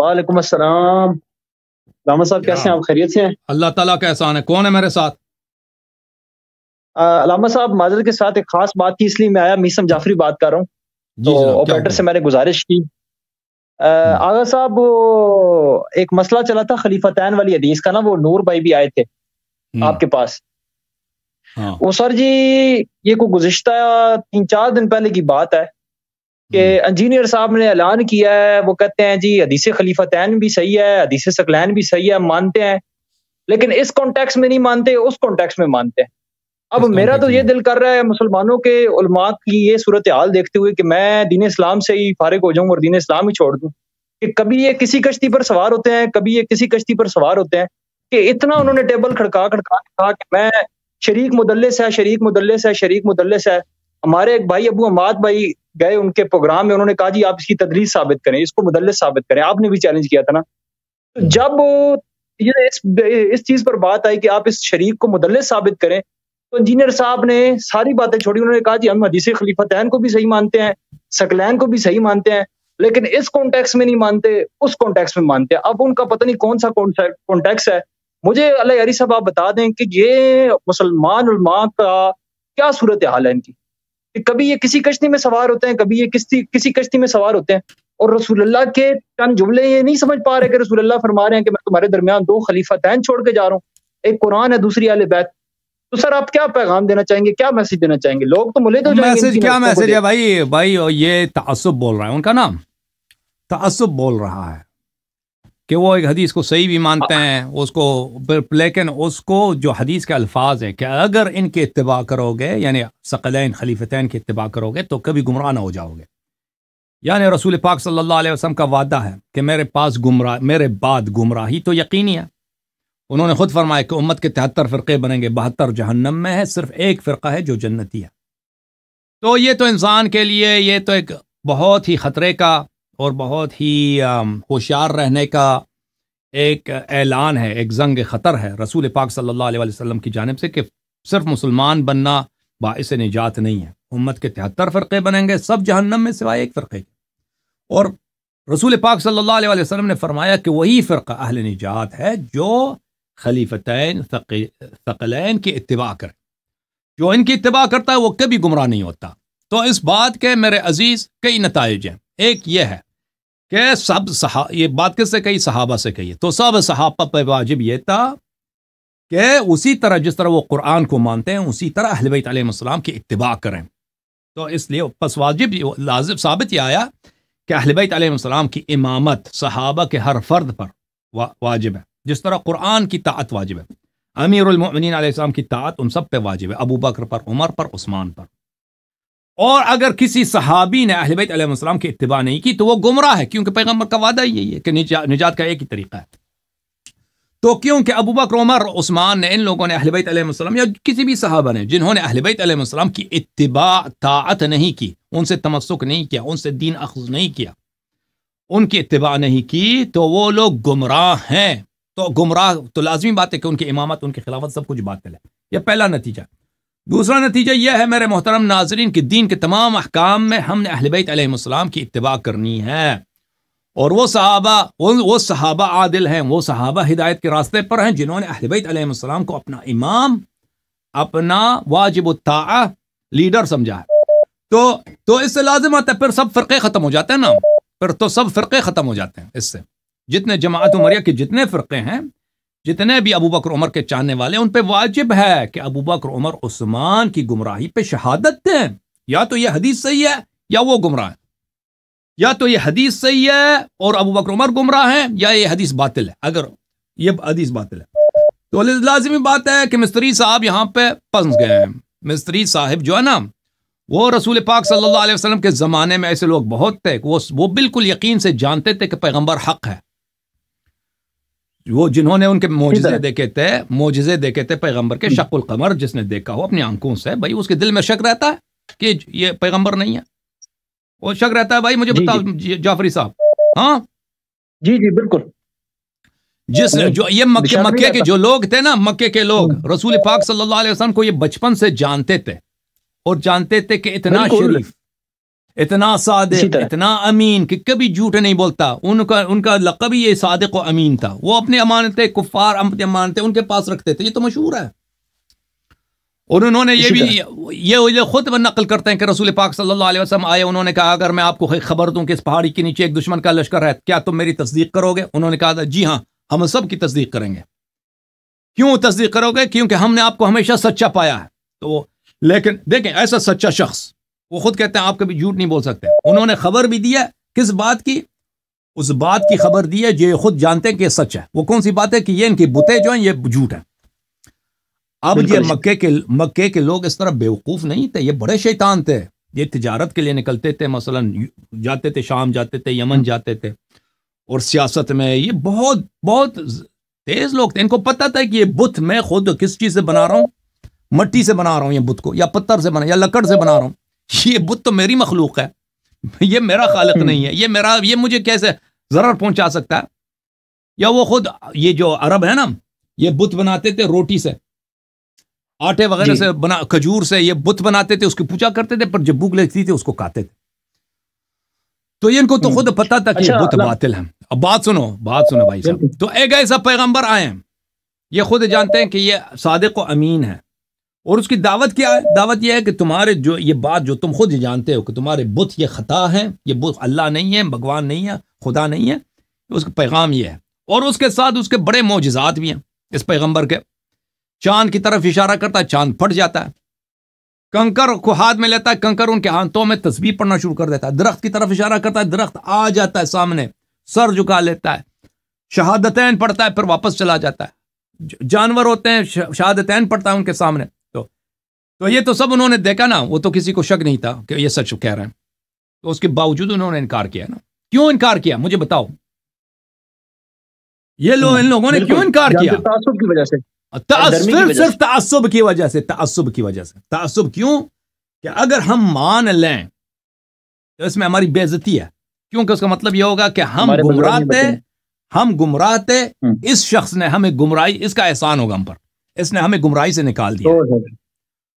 وعلیکم السلام راما صاحب کیسے ہیں ہیں آپ خیریت سے اللہ تعالیٰ کا احسان ہے ہے کون میرے ساتھ علامہ صاحب کے ساتھ ایک خاص بات تھی اس لیے میں آیا میسم جعفری بات کر رہا ہوں جی تو آپریٹر سے میں نے گزارش کی آغا صاحب ایک مسئلہ چلا تھا خلیفہ تین والی حدیث کا نا وہ نور بھائی بھی آئے تھے آپ کے پاس ہاں۔ وہ سر جی یہ کوئی گزشتہ تین چار دن پہلے کی بات ہے کہ انجینئر صاحب نے اعلان کیا ہے وہ کہتے ہیں جی حدیث خلیفہ تین بھی صحیح ہے حدیث سکلین بھی صحیح ہے مانتے ہیں لیکن اس کانٹیکس میں نہیں مانتے اس کانٹیکس میں مانتے ہیں اب میرا تو یہ دل کر رہا ہے مسلمانوں کے علماء کی یہ صورتحال دیکھتے ہوئے کہ میں دین اسلام سے ہی فارغ ہو جاؤں اور دین اسلام ہی چھوڑ دوں کہ کبھی یہ کسی کشتی پر سوار ہوتے ہیں کبھی یہ کسی کشتی پر سوار ہوتے ہیں کہ اتنا انہوں نے ٹیبل کھڑکا کھڑکا کہا کہ میں شریک مدلس ہے شریک مدلس ہے شریک مدلس ہے ہمارے ایک بھائی ابو اماد بھائی گئے ان کے پروگرام میں انہوں نے کہا جی آپ اس کی تدریس ثابت کریں اس کو مدلس ثابت کریں آپ نے بھی چیلنج کیا تھا نا جب یہ اس چیز پر بات آئی کہ آپ اس شریف کو مدلس ثابت کریں تو انجینئر صاحب نے ساری باتیں چھوڑی انہوں نے کہا جی ہم خلیفہ خلیفتین کو بھی صحیح مانتے ہیں سکلین کو بھی صحیح مانتے ہیں لیکن اس کانٹیکس میں نہیں مانتے اس کانٹیکس میں مانتے ہیں اب ان کا پتہ نہیں کون سا کانٹیکس ہے مجھے اللہ یاری صاحب آپ بتا دیں کہ یہ مسلمان علماء کا کیا صورت حال ہے ان کی کبھی یہ کسی کشتی میں سوار ہوتے ہیں کبھی یہ کسی کسی کشتی میں سوار ہوتے ہیں اور رسول اللہ کے چند جملے یہ نہیں سمجھ پا رہے کہ رسول اللہ فرما رہے ہیں کہ میں تمہارے درمیان دو خلیفہ تین چھوڑ کے جا رہا ہوں ایک قرآن ہے دوسری عالیہ بیت تو سر آپ کیا پیغام دینا چاہیں گے کیا میسج دینا چاہیں گے لوگ تو ملے تو میسج میسج کیا ہے بھائی بھائی یہ تعصب بول رہا ہے ان کا نام تعصب بول رہا ہے کہ وہ ایک حدیث کو صحیح بھی مانتے ہیں اس کو لیکن اس کو جو حدیث کے الفاظ ہیں کہ اگر ان کے اتباع کرو گے یعنی ثقلین خلیفتین کے اتباع کرو گے تو کبھی گمراہ نہ ہو جاؤ گے یعنی رسول پاک صلی اللہ علیہ وسلم کا وعدہ ہے کہ میرے پاس گمراہ میرے بعد گمراہی تو یقینی ہے انہوں نے خود فرمایا کہ امت کے تہتر فرقے بنیں گے بہتر جہنم میں ہے صرف ایک فرقہ ہے جو جنتی ہے تو یہ تو انسان کے لیے یہ تو ایک بہت ہی خطرے کا اور بہت ہی ہوشیار رہنے کا ایک اعلان ہے ایک زنگ خطر ہے رسول پاک صلی اللہ علیہ وسلم کی جانب سے کہ صرف مسلمان بننا باعث نجات نہیں ہے امت کے تہتر فرقے بنیں گے سب جہنم میں سوائے ایک فرقے کے اور رسول پاک صلی اللہ علیہ وسلم نے فرمایا کہ وہی فرقہ اہل نجات ہے جو خلیفتین ثقلین کی اتباع کرے جو ان کی اتباع کرتا ہے وہ کبھی گمراہ نہیں ہوتا تو اس بات کے میرے عزیز کئی نتائج ہیں ایک یہ ہے کہ سب صحا یہ بات کس سے کئی صحابہ سے کہی تو سب صحابہ پہ واجب یہ تھا کہ اسی طرح جس طرح وہ قرآن کو مانتے ہیں اسی طرح اہل بیت علیہ السلام کی اتباع کریں تو اس لیے پس واجب لازم ثابت یہ آیا کہ اہل بیت علیہ السلام کی امامت صحابہ کے ہر فرد پر واجب ہے جس طرح قرآن کی طاعت واجب ہے امیر المؤمنین علیہ السلام کی طاعت ان سب پہ واجب ہے ابو بکر پر عمر پر عثمان پر اور اگر کسی صحابی نے اہل بیت علیہ السلام کی اتباع نہیں کی تو وہ گمراہ ہے کیونکہ پیغمبر کا وعدہ یہی ہے کہ نجات کا ایک ہی طریقہ ہے تو کیونکہ ابو بکر عمر عثمان نے ان لوگوں نے اہل بیت علیہ السلام یا کسی بھی صحابہ نے جنہوں نے اہل بیت علیہ السلام کی اتباع طاعت نہیں کی ان سے تمسک نہیں کیا ان سے دین اخذ نہیں کیا ان کی اتباع نہیں کی تو وہ لوگ گمراہ ہیں تو گمراہ تو لازمی بات ہے کہ ان کی امامت ان کی خلافت سب کچھ باطل ہے یہ پہلا نتیجہ دوسرا نتیجہ یہ ہے میرے محترم ناظرین کہ دین کے تمام احکام میں ہم نے اہل بیت علیہ السلام کی اتباع کرنی ہے اور وہ صحابہ وہ صحابہ عادل ہیں وہ صحابہ ہدایت کے راستے پر ہیں جنہوں نے اہل بیت علیہ السلام کو اپنا امام اپنا واجب لیڈر سمجھا ہے تو تو اس سے لازم آتا ہے پھر سب فرقے ختم ہو جاتے ہیں نا پھر تو سب فرقے ختم ہو جاتے ہیں اس سے جتنے جماعت و کے جتنے فرقے ہیں جتنے بھی ابو بکر عمر کے چاہنے والے ہیں ان پہ واجب ہے کہ ابو بکر عمر عثمان کی گمراہی پہ شہادت دیں یا تو یہ حدیث صحیح ہے یا وہ گمراہ یا تو یہ حدیث صحیح ہے اور ابو بکر عمر گمراہ ہیں یا یہ حدیث باطل ہے اگر یہ حدیث باطل ہے تو لازمی بات ہے کہ مستری صاحب یہاں پہ پھنس گئے ہیں مستری صاحب جو ہے نا وہ رسول پاک صلی اللہ علیہ وسلم کے زمانے میں ایسے لوگ بہت تھے وہ بالکل یقین سے جانتے تھے کہ پیغمبر حق ہے وہ جنہوں نے ان کے دیکھے دیکھے تھے تھے پیغمبر کے شک القمر جس نے دیکھا ہو اپنی آنکھوں سے بھائی اس کے دل میں شک رہتا ہے کہ یہ پیغمبر نہیں ہے وہ شک رہتا ہے بھائی مجھے جی، جی۔ بتاؤ جی، جعفری صاحب ہاں جی جی بالکل جس جو یہ مکے مکے کے جو لوگ تھے نا مکے کے لوگ رسول پاک صلی اللہ علیہ وسلم کو یہ بچپن سے جانتے تھے اور جانتے تھے کہ اتنا شریف اتنا صادق اتنا امین کہ کبھی جھوٹے نہیں بولتا ان کا ان کا لقب یہ صادق و امین تھا وہ اپنے امانتے امانتیں ان کے پاس رکھتے تھے یہ تو مشہور ہے اور انہوں نے یہ بھی یہ خود بن نقل کرتے ہیں کہ رسول پاک صلی اللہ علیہ وسلم آئے انہوں نے کہا اگر میں آپ کو خبر دوں کہ اس پہاڑی کے نیچے ایک دشمن کا لشکر ہے کیا تم میری تصدیق کرو گے انہوں نے کہا تھا جی ہاں ہم سب کی تصدیق کریں گے کیوں تصدیق کرو گے کیونکہ ہم نے آپ کو ہمیشہ سچا پایا ہے تو لیکن دیکھیں ایسا سچا شخص وہ خود کہتے ہیں آپ کبھی جھوٹ نہیں بول سکتے انہوں نے خبر بھی دیا کس بات کی اس بات کی خبر دی ہے یہ خود جانتے ہیں کہ سچ ہے وہ کون سی بات ہے کہ یہ ان کی بتیں جو ہیں یہ جھوٹ ہے اب یہ مکے کے مکے کے لوگ اس طرح بیوقوف نہیں تھے یہ بڑے شیطان تھے یہ تجارت کے لیے نکلتے تھے مثلا جاتے تھے شام جاتے تھے یمن ہاں۔ جاتے تھے اور سیاست میں یہ بہت بہت تیز لوگ تھے ان کو پتہ تھا کہ یہ بت میں خود کس چیز سے بنا رہا ہوں مٹی سے بنا رہا ہوں یہ بت کو یا پتھر سے بنا یا لکڑ سے بنا رہا ہوں یہ بت تو میری مخلوق ہے یہ میرا خالق نہیں ہے یہ میرا یہ مجھے کیسے ضرر پہنچا سکتا ہے یا وہ خود یہ جو عرب ہے نا یہ بت بناتے تھے روٹی سے آٹے وغیرہ جی۔ سے بنا کھجور سے یہ بت بناتے تھے اس کی پوچھا کرتے تھے پر جب بھوک لگتی تھی اس کو کھاتے تھے تو یہ ان کو تو خود پتا تھا کہ اچھا، بت باطل ہے اب بات سنو بات سنو بھائی صاحب تو ایک ایسا پیغمبر آئے ہیں یہ خود جانتے ہیں کہ یہ صادق و امین ہے اور اس کی دعوت کیا ہے دعوت یہ ہے کہ تمہارے جو یہ بات جو تم خود ہی جانتے ہو کہ تمہارے بت یہ خطا ہے یہ بت اللہ نہیں ہے بھگوان نہیں ہے خدا نہیں ہے اس کا پیغام یہ ہے اور اس کے ساتھ اس کے بڑے معجزات بھی ہیں اس پیغمبر کے چاند کی طرف اشارہ کرتا ہے چاند پھٹ جاتا ہے کنکر کو ہاتھ میں لیتا ہے کنکر ان کے ہاتھوں میں تصویر پڑھنا شروع کر دیتا ہے درخت کی طرف اشارہ کرتا ہے درخت آ جاتا ہے سامنے سر جھکا لیتا ہے شہادتین پڑھتا ہے پھر واپس چلا جاتا ہے جانور ہوتے ہیں شہادتین پڑھتا ہے ان کے سامنے تو یہ تو سب انہوں نے دیکھا نا وہ تو کسی کو شک نہیں تھا کہ یہ سچ کہہ رہے ہیں تو اس کے باوجود انہوں نے انکار کیا نا کیوں انکار کیا مجھے بتاؤ یہ ان لوگوں نے کیوں انکار کیا یعنی تعصب کی کی کی وجہ وجہ وجہ سے سے سے تعصب تعصب تعصب کیوں کہ اگر ہم مان لیں تو اس میں ہماری بے عزتی ہے کیونکہ اس کا مطلب یہ ہوگا کہ ہم گمراہ تھے ہم گمراہ تھے اس شخص نے ہمیں گمراہی اس کا احسان ہوگا ہم پر اس نے ہمیں گمراہی سے نکال دیا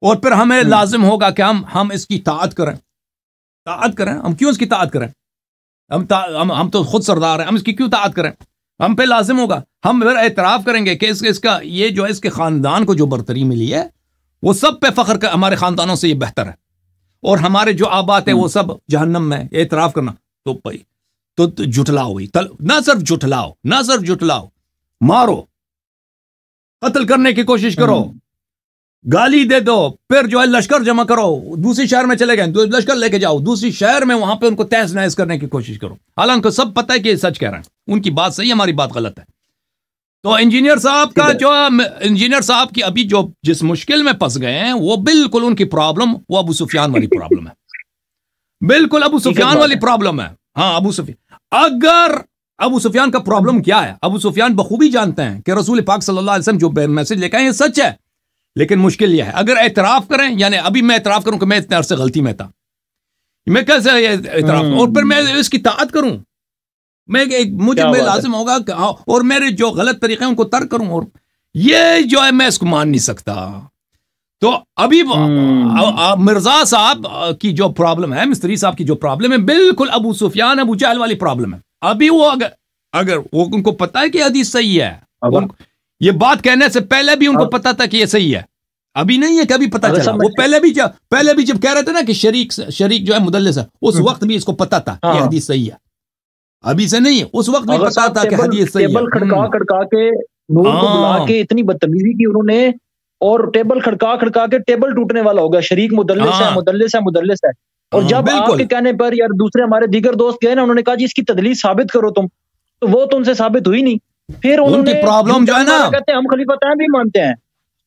اور پھر ہمیں لازم ہوگا کہ ہم ہم اس کی تعت کریں تعت کریں ہم کیوں اس کی تعت کریں ہم تا, ہم ہم تو خود سردار ہیں ہم اس کی کیوں کریں ہم پہ لازم ہوگا ہم پھر اعتراف کریں گے کہ اس اس اس کا یہ جو کے خاندان کو جو برتری ملی ہے وہ سب پہ فخر ہمارے خاندانوں سے یہ بہتر ہے اور ہمارے جو آبات ہیں وہ سب جہنم میں اعتراف کرنا تو تو جٹلاؤ نہ صرف جٹلاؤ نہ صرف جٹلاؤ مارو قتل کرنے کی کوشش کرو گالی دے دو پھر جو ہے لشکر جمع کرو دوسری شہر میں چلے گئے لشکر لے کے جاؤ دوسری شہر میں وہاں پہ ان کو تحس کی کوشش کرو حالانکہ سب پتہ ہے کہ یہ سچ کہہ رہے ہیں ان کی بات صحیح ہماری بات غلط ہے تو انجینئر صاحب کا جو انجینئر صاحب کی ابھی جو جس مشکل میں پھنس گئے ہیں وہ بالکل ان کی پرابلم وہ ابو سفیان والی پرابلم ہے بالکل ابو سفیان والی پرابلم ہے ہاں ابو سفیان اگر ابو سفیان کا پرابلم کیا ہے ابو سفیان بخوبی جانتے ہیں کہ رسول پاک صلی اللہ علیہ وسلم جو میسج لے کے آئے سچ ہے لیکن مشکل یہ ہے اگر اعتراف کریں یعنی ابھی میں اعتراف کروں کہ میں اتنے عرصے غلطی میں تھا میں کیسے اعتراف اور پھر میں اس کی طاعت کروں میں مجھے میں لازم ہوگا کہ ہاں، اور میرے جو غلط طریقے ہیں ان کو ترک کروں اور یہ جو ہے میں اس کو مان نہیں سکتا تو ابھی مرزا صاحب کی جو پرابلم ہے مستری صاحب کی جو پرابلم ہے بالکل ابو سفیان ابو جہل والی پرابلم ہے ابھی وہ اگر اگر وہ ان کو پتا ہے کہ حدیث صحیح ہے یہ بات کہنے سے پہلے بھی ان کو پتا تھا کہ یہ صحیح ہے ابھی نہیں ہے کبھی پتا چلا وہ پہلے بھی جب پہلے بھی جب کہہ رہے تھے نا کہ شریک شریک جو ہے مدلس ہے اس وقت بھی اس کو پتا تھا کہ ہاں۔ حدیث صحیح ہے ابھی سے نہیں اس وقت بھی پتا تھا کہ حدیث صحیح ہے کھڑکا کھڑکا کے نور کو بلا ہاں۔ کے اتنی بدتمیزی کی انہوں نے اور ٹیبل کھڑکا کھڑکا کے ٹیبل ٹوٹنے والا ہوگا شریک مدلس ہے ہاں۔ مدلس ہے مدلس ہے اور جب آپ کے کہنے پر یار دوسرے ہمارے دیگر دوست گئے نا انہوں نے کہا جی اس کی تدلیل ثابت کرو تم تو وہ تو ان سے ثابت ہوئی نہیں پھر انہوں نے پرابلم جو ہے نا کہتے ہیں ہم خلیفہ بھی مانتے ہیں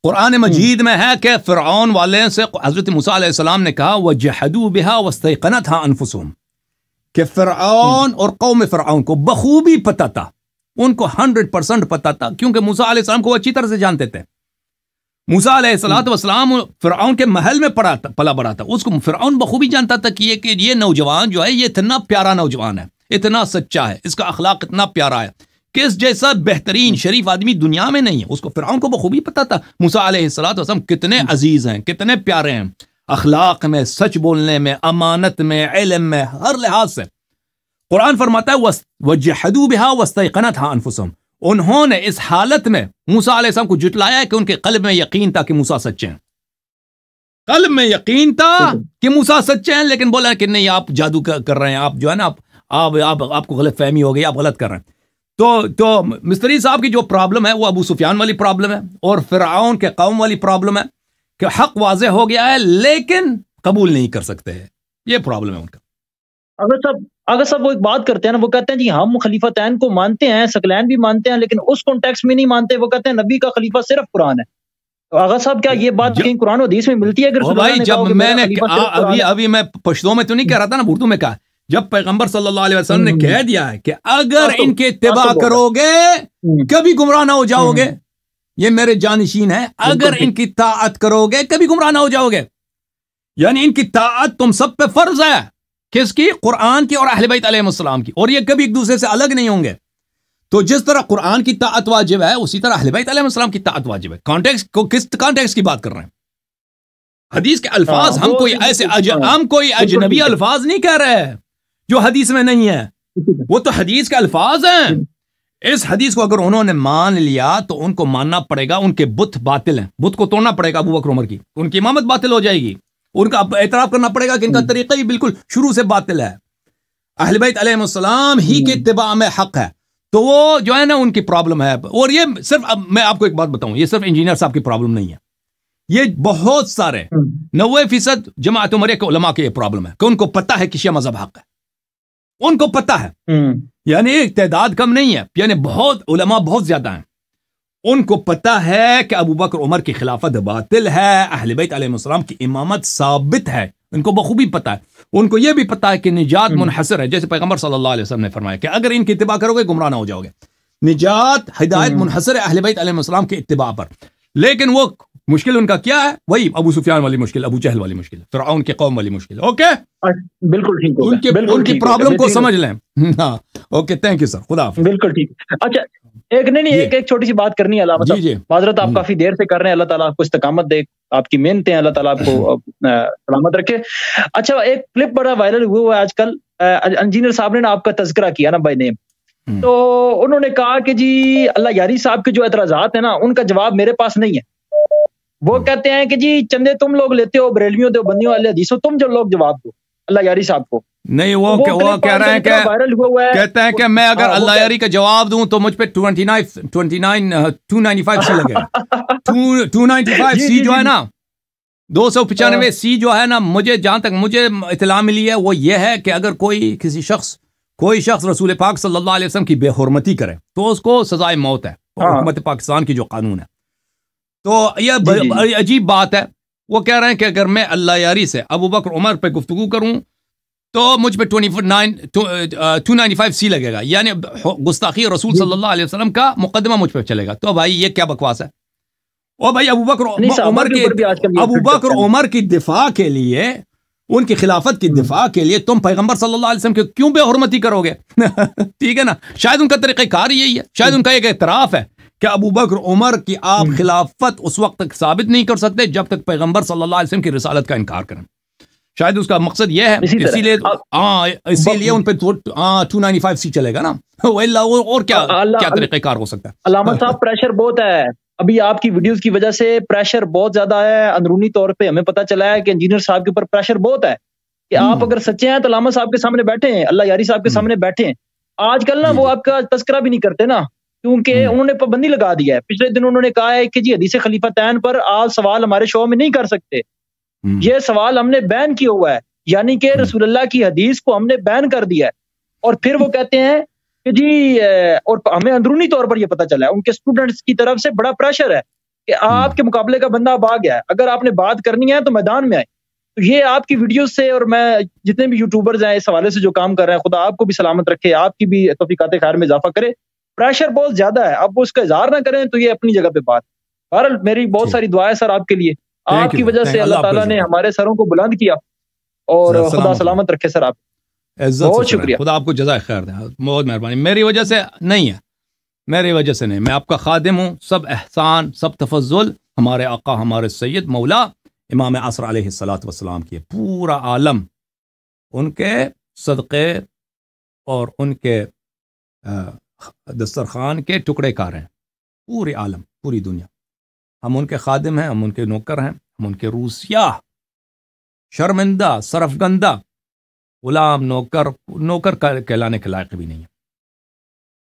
قرآن مجید میں ہے کہ فرعون والے سے حضرت مصع علیہ السلام نے کہا وہ جہدو بہا و سطح انفسوم کہ فرعون اور قوم فرعون کو بخوبی پتہ تھا ان کو ہنڈریڈ پرسنٹ پتا تھا کیونکہ مسا علیہ السلام کو اچھی طرح سے جانتے تھے مسا علیہ السلام فرعون کے محل میں پڑا پلا بڑا تھا اس کو فرعون بخوبی جانتا تھا کہ یہ نوجوان جو ہے یہ اتنا پیارا نوجوان ہے اتنا سچا ہے اس کا اخلاق اتنا پیارا ہے کس جیسا بہترین شریف آدمی دنیا میں نہیں ہے اس کو فرعون کو بخوبی پتا تھا موسا علیہ السلات وسلم کتنے عزیز ہیں کتنے پیارے ہیں اخلاق میں سچ بولنے میں امانت میں علم میں ہر لحاظ سے قرآن فرماتا ہے وجہدو بہا وسطنت ہاں انفسم انہوں نے اس حالت میں موسا علیہ السلام کو جٹلایا ہے کہ ان کے قلب میں یقین تھا کہ موسا سچے ہیں قلب میں یقین تھا کہ موسا سچے ہیں لیکن بولا کہ نہیں آپ جادو کر رہے ہیں آپ جو ہے نا آپ آپ آپ کو غلط فہمی ہو گئی آپ غلط کر رہے ہیں تو تو مستری صاحب کی جو پرابلم ہے وہ ابو سفیان والی پرابلم ہے اور فرعون کے قوم والی پرابلم ہے کہ حق واضح ہو گیا ہے لیکن قبول نہیں کر سکتے ہیں یہ پرابلم ہے ان کا اگر صاحب اگر صاحب وہ ایک بات کرتے ہیں نا وہ کہتے ہیں جی ہم خلیفہ تین کو مانتے ہیں سکلین بھی مانتے ہیں لیکن اس کانٹیکس میں نہیں مانتے وہ کہتے ہیں نبی کا خلیفہ صرف قرآن ہے آغا صاحب کیا یہ بات کہیں قرآن حدیث میں ملتی ہے اگر بھائی جب میں نے ابھی ابھی میں پشتوں میں تو نہیں کہہ رہا تھا نا اردو میں کہا جب پیغمبر صلی اللہ علیہ وسلم نے کہہ دیا ہے کہ اگر ان کے اتباع کرو گے کبھی گمراہ نہ ہو جاؤ گے یہ میرے جانشین ہیں اگر ان کی طاعت کرو گے کبھی گمراہ نہ ہو جاؤ گے یعنی ان کی طاعت تم سب پہ فرض ہے کس کی قرآن کی اور اہل بیت علیہ السلام کی اور یہ کبھی ایک دوسرے سے الگ نہیں ہوں گے تو جس طرح قرآن کی طاعت واجب ہے اسی طرح اہل بیت علیہ السلام کی طاعت واجب ہے کانٹیکس کو کس کانٹیکس کی بات کر رہے ہیں حدیث کے الفاظ ہاں، ہاں، ہاں، ہم کوئی ایسے ہم کوئی اجنبی الفاظ نہیں کہہ رہے ہیں جو حدیث میں نہیں ہے وہ تو حدیث کے الفاظ ہیں اس حدیث کو اگر انہوں نے مان لیا تو ان کو ماننا پڑے گا ان کے بت باطل ہیں بت کو توڑنا پڑے گا ابو بکر عمر کی ان کی امامت باطل ہو جائے گی ان کا اعتراف کرنا پڑے گا کہ ان کا طریقہ ہی بالکل شروع سے باطل ہے اہل بیت علیہ السلام ہی کے اتباع میں حق ہے تو وہ جو ہے نا ان کی پرابلم ہے اور یہ صرف میں آپ کو ایک بات بتاؤں یہ صرف انجینئر صاحب کی پرابلم نہیں ہے یہ بہت سارے نوے فیصد جماعت کے علماء کی یہ پرابلم ہے کہ ان کو پتہ ہے کشیا مذہب حق ہے ان کو پتا ہے یعنی ایک تعداد کم نہیں ہے یعنی بہت علماء بہت زیادہ ہیں ان کو پتا ہے کہ ابو بکر عمر کی خلافت باطل ہے اہل بیت علیہ السلام کی امامت ثابت ہے ان کو بخوبی پتا ہے ان کو یہ بھی پتا ہے کہ نجات منحصر ہے جیسے پیغمبر صلی اللہ علیہ وسلم نے فرمایا کہ اگر ان کی اتباع کرو گے گمراہ نہ ہو جاؤ گے نجات ہدایت منحصر ہے اہل بیت علیہ السلام کے اتباع پر لیکن وہ مشکل ان کا کیا ہے وہی ابو سفیان والی مشکل ابو چہل والی مشکل فرعون کے قوم والی مشکل اوکے اچھا، بالکل ٹھیک ان کے بالکل ان کی پرابلم کو جی، جی، جی۔ سمجھ لیں ہاں اوکے تھینک یو سر خدا حافظ بالکل ٹھیک اچھا ایک نہیں ایک ایک چھوٹی سی بات کرنی ہے اللہ مطلب معذرت آپ کافی دیر سے کر رہے ہیں اللہ تعالیٰ آپ کو استقامت دے آپ کی محنتیں اللہ تعالیٰ آپ کو سلامت رکھے اچھا ایک کلپ بڑا وائرل ہوا ہوا ہے آج کل انجینئر صاحب نے آپ کا تذکرہ کیا نا بھائی نیم تو انہوں نے کہا کہ جی اللہ یاری صاحب کے جو اعتراضات ہیں نا ان کا جواب میرے پاس نہیں ہے وہ ہاں۔ کہتے ہیں کہ جی چندے تم لوگ لیتے ہو بریلویوں دے بندیوں والے حدیثوں تم جو لوگ جواب دو اللہ یاری صاحب کو نہیں وہ وہ کہہ رہے ہیں کہ کہتے ہیں کہ میں ہاں، اگر اللہ یاری کا جواب دوں تو مجھ پہ 295 سی لگے 295 جی، سی جی، جو جی، ہے نا دو سو پچانوے ہاں۔ سی جو ہے نا مجھے جہاں تک مجھے اطلاع ملی ہے وہ یہ ہے کہ اگر کوئی کسی شخص کوئی شخص رسول پاک صلی اللہ علیہ وسلم کی بے حرمتی کرے تو اس کو سزائے موت ہے حکومت پاکستان کی جو قانون ہے تو یہ جی، جی، جی۔ عجیب بات ہے وہ کہہ رہے ہیں کہ اگر میں اللہ یاری سے ابو بکر عمر پہ گفتگو کروں تو مجھ پہ ٹوئنٹی فائیو سی لگے گا یعنی گستاخی رسول صلی اللہ علیہ وسلم کا مقدمہ مجھ پہ چلے گا تو بھائی یہ کیا بکواس ہے او بھائی ابو بکر عمر کے ابو بکر عمر کی دفاع کے لیے ان کی خلافت کی دفاع کے لیے تم پیغمبر صلی اللہ علیہ وسلم کے کیوں بے حرمتی کرو گے ٹھیک ہے نا شاید ان کا طریقہ کار یہی ہے شاید ان کا ایک اعتراف ہے کہ ابو بکر عمر کی آپ خلافت اس وقت تک ثابت نہیں کر سکتے جب تک پیغمبر صلی اللہ علیہ وسلم کی رسالت کا انکار کریں شاید اس کا مقصد یہ ہے اسی اسی لیے ہاں، لیے ہاں ان پہ ٹو نائنٹی فائیو سی چلے گا نا اور کیا کیا طریقہ کار ہو سکتا ہے علامہ صاحب پریشر بہت ہے ابھی آپ کی ویڈیوز کی وجہ سے پریشر بہت زیادہ ہے اندرونی طور پہ ہمیں پتا چلا ہے کہ انجینئر صاحب کے اوپر پریشر بہت ہے کہ آپ اگر سچے ہیں تو علامہ صاحب کے سامنے بیٹھے ہیں اللہ یاری صاحب کے سامنے بیٹھے ہیں آج کل نا جی، وہ جی۔ آپ کا تذکرہ بھی نہیں کرتے نا کیونکہ انہوں نے پابندی لگا دی ہے پچھلے دن انہوں نے کہا ہے کہ جی حدیث خلیفہ تین پر آپ سوال ہمارے شو میں نہیں کر سکتے یہ سوال ہم نے بین کیا ہوا ہے یعنی کہ رسول اللہ کی حدیث کو ہم نے بین کر دیا ہے اور پھر وہ کہتے ہیں کہ جی اور ہمیں اندرونی طور پر یہ پتا چلا ہے ان کے اسٹوڈنٹس کی طرف سے بڑا پریشر ہے کہ آپ کے مقابلے کا بندہ بھاگ ہے اگر آپ نے بات کرنی ہے تو میدان میں آئے تو یہ آپ کی ویڈیو سے اور میں جتنے بھی یوٹیوبرز ہیں اس حوالے سے جو کام کر رہے ہیں خدا آپ کو بھی سلامت رکھے آپ کی بھی توفیقات خیر میں اضافہ کرے پریشر بہت زیادہ ہے آپ اس کا اظہار نہ کریں تو یہ اپنی جگہ پہ بات بہرحال میری بہت جی۔ ساری دعائیں سر آپ کے لیے آپ کی وجہ سے اللہ تعالیٰ نے ہمارے سروں کو بلند کیا اور خدا سلامت رکھے سر آپ بہت شکریہ خدا آپ کو جزائے خیر دیں بہت مہربانی میری وجہ سے نہیں ہے میری وجہ سے نہیں میں آپ کا خادم ہوں سب احسان سب تفضل ہمارے آقا ہمارے سید مولا امام عصر علیہ السلاۃ وسلام کی پورا عالم ان کے صدقے اور ان کے دسترخوان کے ٹکڑے کار ہیں پورے عالم پوری دنیا ہم ان کے خادم ہیں ہم ان کے نوکر ہیں ہم ان کے روسیا شرمندہ سرفگندہ غلام نوکر نوکر کہلانے کے لائق بھی نہیں ہے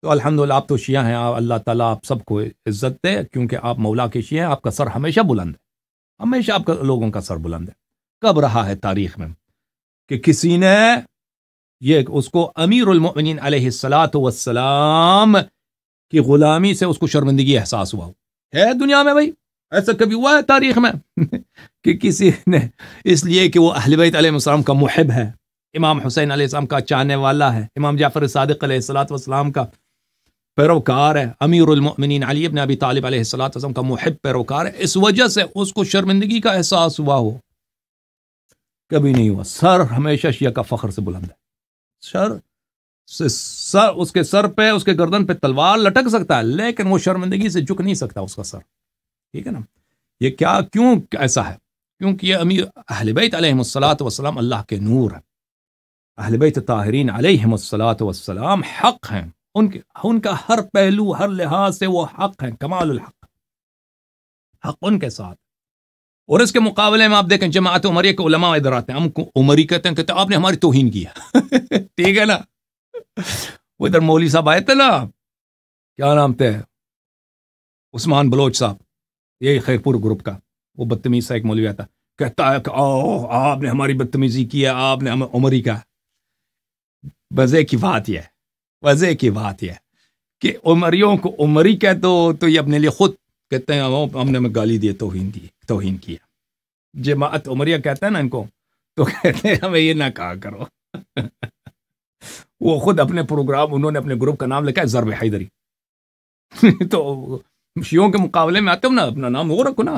تو الحمد للہ آپ تو شیعہ ہیں اللہ تعالیٰ آپ سب کو عزت دے کیونکہ آپ مولا کے شیعہ ہیں آپ کا سر ہمیشہ بلند ہے ہمیشہ آپ کا لوگوں کا سر بلند ہے کب رہا ہے تاریخ میں کہ کسی نے یہ اس کو امیر المؤمنین علیہ السلاۃ والسلام کی غلامی سے اس کو شرمندگی احساس ہوا ہو ہے دنیا میں بھائی ایسا کبھی ہوا ہے تاریخ میں کہ کسی نے اس لیے کہ وہ اہل بیت علیہ السلام کا محب ہے امام حسین علیہ السلام کا چاہنے والا ہے امام جعفر صادق علیہ السلاۃ والسلام کا پیروکار ہے امیر المؤمنین علی ابن ابی طالب علیہ السلاۃ وسلم کا محب پیروکار ہے اس وجہ سے اس کو شرمندگی کا احساس ہوا ہو کبھی نہیں ہوا سر ہمیشہ شیعہ کا فخر سے بلند ہے شر سے سر اس کے سر پہ اس کے گردن پہ تلوار لٹک سکتا ہے لیکن وہ شرمندگی سے جھک نہیں سکتا اس کا سر ٹھیک ہے نا یہ کیا کیوں ایسا ہے کیونکہ یہ امیر اہل بیت علیہم السلاۃ وسلم اللہ کے نور ہے اہل بیت طاہرین علیہ السلاۃ وسلام حق ہیں ان کے ان کا ہر پہلو ہر لحاظ سے وہ حق ہیں کمال الحق حق ان کے ساتھ اور اس کے مقابلے میں آپ دیکھیں جماعت عمریہ کے علماء ادھر آتے ہیں ہم عمری کہتے ہیں کہتے ہیں آپ نے ہماری توہین کیا ٹھیک ہے نا وہ ادھر مولوی صاحب آئے تھے نا کیا نام تھے عثمان بلوچ صاحب یہ خیر پور گروپ کا وہ بدتمیز سے ایک مولوی آتا کہتا ہے کہ آپ نے ہماری بدتمیزی کی ہے آپ نے ہمیں عمری کا وزے کی بات یہ وزے کی بات یہ کہ عمریوں کو عمری کہہ دو تو یہ اپنے لیے خود کہتے ہیں ہم نے ہمیں گالی دی توہین دی توہین کیا جماعت عمریہ کہتا ہے نا ان کو تو کہتے ہیں ہمیں یہ نہ کہا کرو وہ خود اپنے پروگرام انہوں نے اپنے گروپ کا نام لکھا ہے ضرب حیدری تو شیوں کے مقابلے میں آتے ہو نا اپنا نام وہ رکھو نا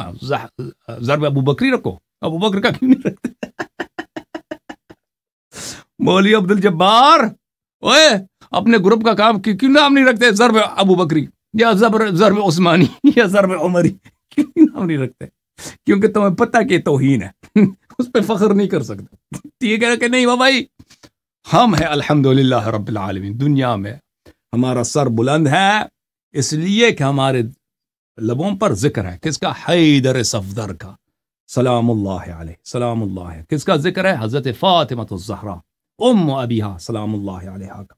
ضرب ابو بکری رکھو ابو بکر کا کیوں نہیں رکھتے مولی عبد الجبار اپنے گروپ کا کام کیوں نام نہیں رکھتے ضرب ابو بکری یا ضرب عثمانی یا ضرب عمری نام نہیں رکھتے کیونکہ تمہیں پتہ کہ توہین ہے اس پہ فخر نہیں کر سکتے نہیں بھائی ہم ہیں الحمد رب العالمین دنیا میں ہمارا سر بلند ہے اس لیے کہ ہمارے لبوں پر ذکر ہے کس کا حیدر صفدر کا سلام اللہ علیہ سلام اللہ کس کا ذکر ہے حضرت فاطمۃ سلام اللہ علیہ کا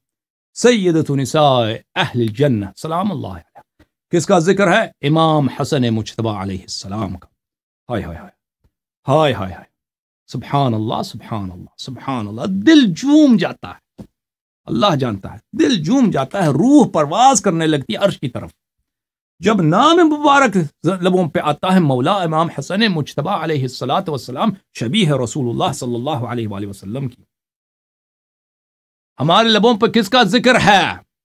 سیدت نساء اہل الجنہ سلام اللہ علیہ کس کا ذکر ہے امام حسن مجتبہ علیہ السلام کا ہائے ہائے ہائے ہائے ہائے سبحان اللہ سبحان اللہ سبحان اللہ دل جوم جاتا ہے اللہ جانتا ہے دل جوم جاتا ہے روح پرواز کرنے لگتی ہے عرش کی طرف جب نام مبارک لبوں پہ آتا ہے مولا امام حسن مجتبہ علیہ السلاۃ شبیح رسول اللہ صلی اللہ علیہ وآلہ وسلم کی ہمارے لبوں پہ کس کا ذکر ہے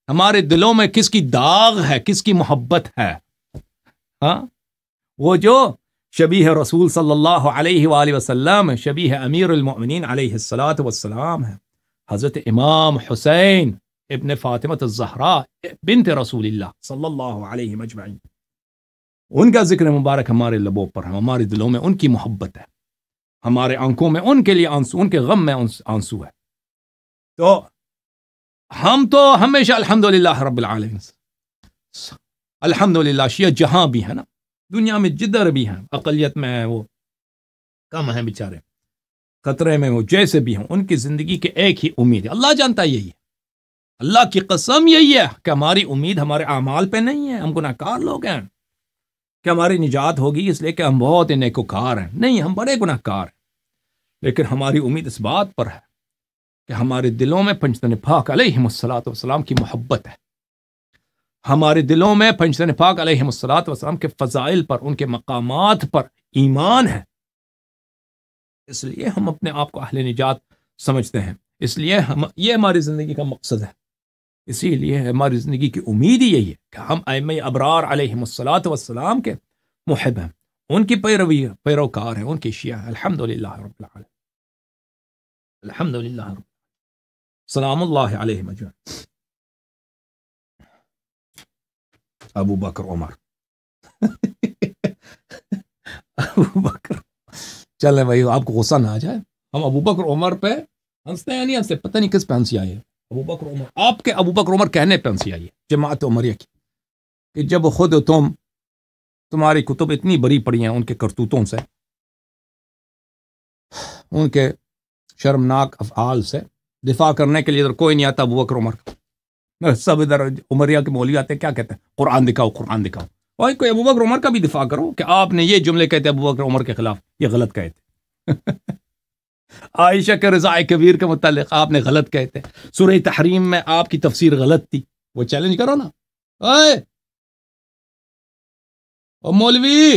ہمارے دلوں میں کس کی داغ ہے کس کی محبت ہے ہاں وہ جو شبی ہے رسول صلی اللہ علیہ وآلہ وسلم شبی ہے امیر المؤمنین علیہ السلاۃ والسلام ہے حضرت امام حسین ابن فاطمت الزہرا بنت رسول اللہ صلی اللہ علیہ مجمعین ان کا ذکر مبارک ہمارے لبوں پر ہے ہمارے دلوں میں ان کی محبت ہے ہمارے آنکھوں میں ان کے لیے آنسو ان کے غم میں آنسو ہے تو ہم تو ہمیشہ الحمد رب العالمین الحمد للہ شیعہ جہاں بھی ہیں نا دنیا میں جدھر بھی ہیں اقلیت میں ہیں وہ کم ہیں بیچارے قطرے میں وہ جیسے بھی ہوں ان کی زندگی کے ایک ہی امید ہے اللہ جانتا یہی ہے اللہ کی قسم یہی ہے کہ ہماری امید ہمارے اعمال پہ نہیں ہے ہم گناہ کار لوگ ہیں کہ ہماری نجات ہوگی اس لیے کہ ہم بہت نیکوکار ہیں نہیں ہم بڑے گناہ کار ہیں لیکن ہماری امید اس بات پر ہے کہ ہمارے دلوں میں پنجتن پاک علیہم الصلاۃ والسلام کی محبت ہے ہمارے دلوں میں پنجتن پاک علیہم الصلاۃ والسلام کے فضائل پر ان کے مقامات پر ایمان ہے اس لیے ہم اپنے آپ کو اہل نجات سمجھتے ہیں اس لیے ہم یہ ہماری زندگی کا مقصد ہے اسی لیے ہماری زندگی کی امید ہی یہی ہے کہ ہم ایم ابرار علیہم الصلاۃ والسلام کے محب ہیں ان کی پیروی پیروکار ہیں ان کی شیعہ الحمد للہ الحمد للہ سلام اللہ علیہ ابو بکر عمر ابو بکر چلیں بھائی آپ کو غصہ نہ آ جائے ہم ابو بکر عمر پہ ہنستے یا نہیں ہنستے پتہ نہیں کس پہ ہنسی آئی ہے ابو بکر عمر آپ کے ابو بکر عمر کہنے پہ ہنسی آئی ہے جماعت عمریہ کی کہ جب خود تم تمہاری کتب اتنی بری پڑی ہیں ان کے کرتوتوں سے ان کے شرمناک افعال سے دفاع کرنے کے لیے ادھر کوئی نہیں آتا ابو بکر عمر سب ادھر عمریا کے مولوی آتے کیا کہتے ہیں قرآن دکھاؤ قرآن دکھاؤ کوئی ابو بکر عمر کا بھی دفاع کرو کہ آپ نے یہ جملے کہتے ابو بکر عمر کے خلاف یہ غلط تھے عائشہ کے رضاء کبیر کے متعلق آپ نے غلط سورہ تحریم میں آپ کی تفسیر غلط تھی وہ چیلنج کرو نا اے او مولوی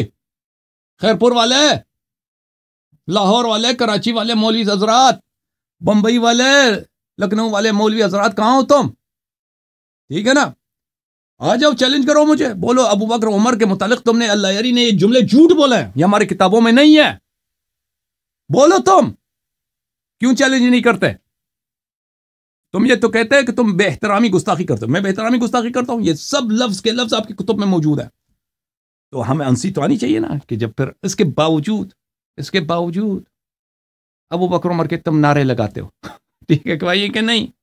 خیر پور والے لاہور والے کراچی والے مولوی حضرات بمبئی والے لکھنؤ والے مولوی حضرات کہاں ہو تم ٹھیک ہے نا آ جاؤ چیلنج کرو مجھے بولو ابو بکر عمر کے متعلق تم نے اللہ یری نے یہ جملے جھوٹ بولا ہے یہ ہماری کتابوں میں نہیں ہے بولو تم کیوں چیلنج نہیں کرتے تم یہ تو کہتے ہیں کہ تم بے احترامی گستاخی کرتے ہو میں بے احترامی گستاخی کرتا ہوں یہ سب لفظ کے لفظ آپ کی کتب میں موجود ہے تو ہمیں انسی تو آنی چاہیے نا کہ جب پھر اس کے باوجود اس کے باوجود ابو بکر عمر کے تم نعرے لگاتے ہو ٹھیک ہے کہ بھائی یہ کہ نہیں